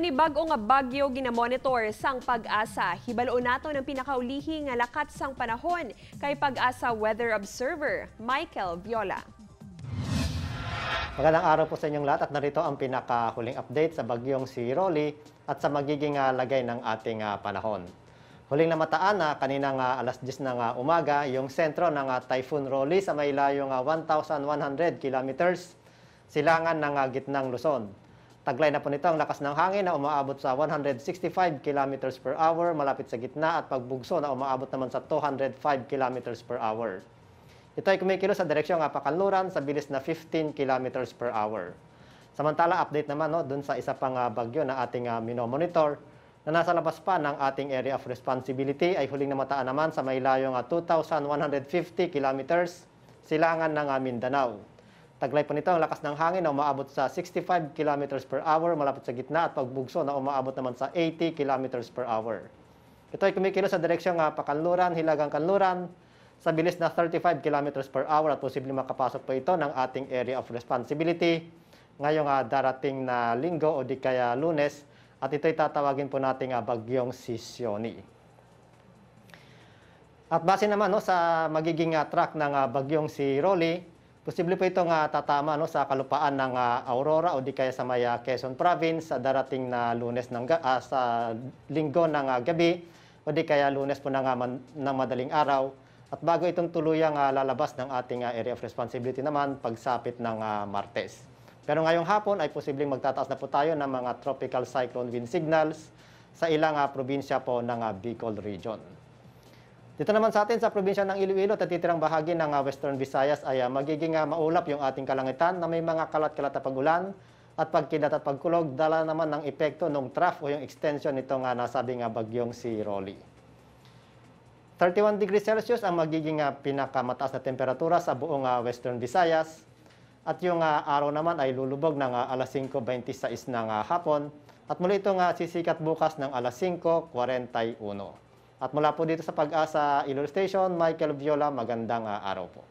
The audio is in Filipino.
ni Panibago nga bagyo ginamonitor sang pag-asa. Hibalo nato ng pinakaulihi nga lakat sang panahon kay pag-asa weather observer Michael Viola. Magandang araw po sa inyong lahat at narito ang pinakahuling update sa bagyong si Rolly at sa magiging ah, lagay ng ating uh, panahon. Huling namataan na kanina nga alas 10 ng uh, umaga yung sentro ng ah, Typhoon Rolly sa may layo uh, 1,100 kilometers silangan ng gitnang Luzon. Taglay na po nito ang lakas ng hangin na umaabot sa 165 km per hour malapit sa gitna at pagbugso na umaabot naman sa 205 km per hour. Ito ay kumikilos sa direksyong apakanluran sa bilis na 15 km per hour. Samantala, update naman no, dun sa isa pang ah, bagyo na ating uh, minomonitor na nasa labas pa ng ating area of responsibility ay huling namataan naman sa may layong uh, ah, 2,150 kilometers silangan ng uh, Mindanao. Taglay pa nito ang lakas ng hangin na umaabot sa 65 km per hour malapit sa gitna at pagbugso na umaabot naman sa 80 km per hour. Ito ay kumikilos sa direksyong uh, pakanluran, hilagang kanluran, sa bilis na 35 km per hour at posibleng makapasok po ito ng ating area of responsibility ngayong ah, darating na linggo o di kaya lunes at ito ay tatawagin po nating ah, bagyong Sisyoni. At base naman no, sa magiging track ng bagyong si Rolly, Posible po itong uh, tatama no, sa kalupaan ng uh, Aurora o di kaya sa may Quezon Province sa darating na lunes ng, uh, sa linggo ng uh, gabi o di kaya lunes po ng, uh, man, ng madaling araw. At bago itong tuluyang uh, lalabas ng ating uh, area of responsibility naman pagsapit ng uh, Martes. Pero ngayong hapon ay posibleng magtataas na po tayo ng mga tropical cyclone wind signals sa ilang uh, probinsya po ng uh, Bicol Region. Dito naman sa atin sa probinsya ng Iloilo, tatitirang bahagi ng ah, Western Visayas ay uh, magiging ah, maulap yung ating kalangitan na may mga kalat-kalat na pagulan at pagkidat at pagkulog, dala naman ng epekto ng trough o yung extension nitong uh, nasabing bagyong si Rolly. 31 degrees Celsius ang magiging pinakamataas na temperatura sa buong Western Visayas. At yung araw naman ay lulubog ng alas 5.26 ng hapon. At muli itong sisikat bukas ng alas 5.41. At mula po dito sa pag-asa Ilor Station, Michael Viola, magandang ah, araw po.